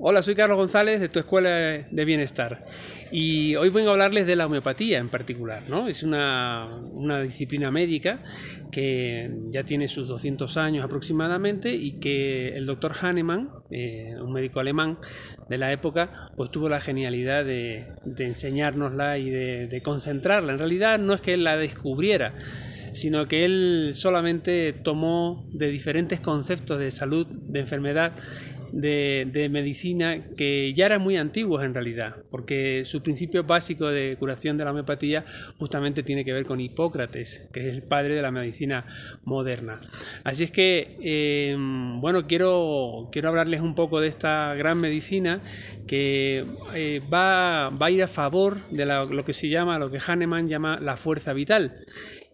Hola, soy Carlos González de tu Escuela de Bienestar y hoy vengo a hablarles de la homeopatía en particular. ¿no? Es una, disciplina médica que ya tiene sus 200 años aproximadamente y que el doctor Hahnemann, eh, un médico alemán de la época, pues tuvo la genialidad de, de enseñárnosla y de, de concentrarla. En realidad no es que él la descubriera, sino que él solamente tomó de diferentes conceptos de salud, de enfermedad de, medicina que ya eran muy antiguos en realidad, porque su principio básico de curación de la homeopatía justamente tiene que ver con Hipócrates, que es el padre de la medicina moderna. Así es que, em, bueno, quiero, quiero hablarles un poco de esta gran medicina que eh, va, va, a ir a favor de lo que se llama, lo que Hahnemann llama la fuerza vital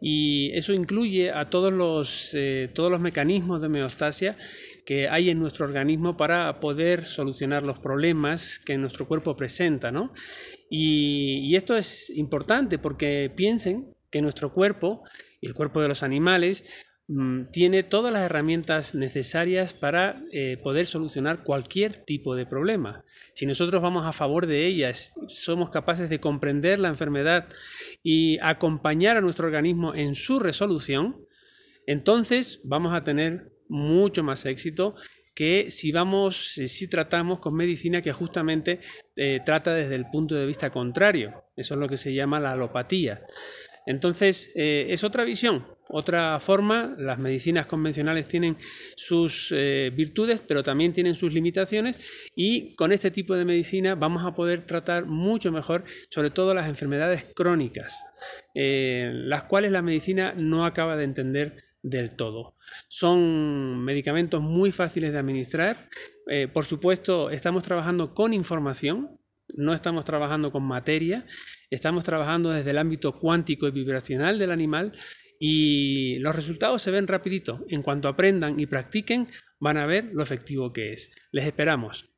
y eso incluye a todos los, eh, todos los mecanismos de homeostasia que hay en nuestro organismo para poder solucionar los problemas que nuestro cuerpo presenta, ¿no? Y, esto es importante porque piensen que nuestro cuerpo y el cuerpo de los animales mm, tiene todas las herramientas necesarias para eh, poder solucionar cualquier tipo de problema. Si nosotros vamos a favor de ellas, somos capaces de comprender la enfermedad y acompañar a nuestro organismo en su resolución, entonces vamos a tener mucho más éxito que si vamos, eh, si tratamos con medicina que justamente eh, trata desde el punto de vista contrario. Eso es lo que se llama la alopatía. Entonces, eh, es otra visión, otra forma. Las medicinas convencionales tienen sus virtudes, pero también tienen sus limitaciones. Y con este tipo de medicina vamos a poder tratar mucho mejor, sobre todo las enfermedades crónicas, las cuales la medicina no acaba de entender del todo. Son medicamentos muy fáciles de administrar. Eh, por supuesto, estamos trabajando con información, no estamos trabajando con materia, estamos trabajando desde el ámbito cuántico y vibracional del animal y los resultados se ven rapidito. En cuanto aprendan y practiquen, van a ver lo efectivo que es. Les esperamos.